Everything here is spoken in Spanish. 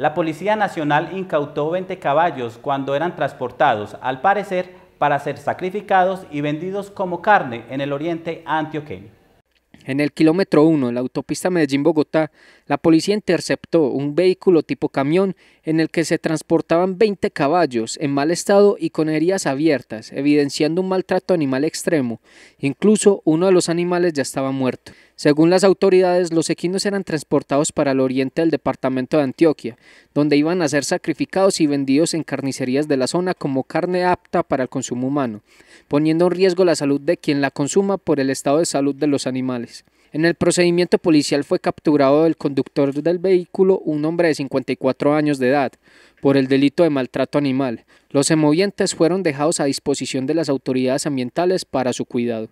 La Policía Nacional incautó 20 caballos cuando eran transportados, al parecer, para ser sacrificados y vendidos como carne en el oriente antioqueño. En el kilómetro 1 de la autopista Medellín-Bogotá, la policía interceptó un vehículo tipo camión en el que se transportaban 20 caballos en mal estado y con heridas abiertas, evidenciando un maltrato animal extremo. Incluso uno de los animales ya estaba muerto. Según las autoridades, los equinos eran transportados para el oriente del departamento de Antioquia, donde iban a ser sacrificados y vendidos en carnicerías de la zona como carne apta para el consumo humano, poniendo en riesgo la salud de quien la consuma por el estado de salud de los animales. En el procedimiento policial fue capturado el conductor del vehículo, un hombre de 54 años de edad, por el delito de maltrato animal. Los emovientes fueron dejados a disposición de las autoridades ambientales para su cuidado.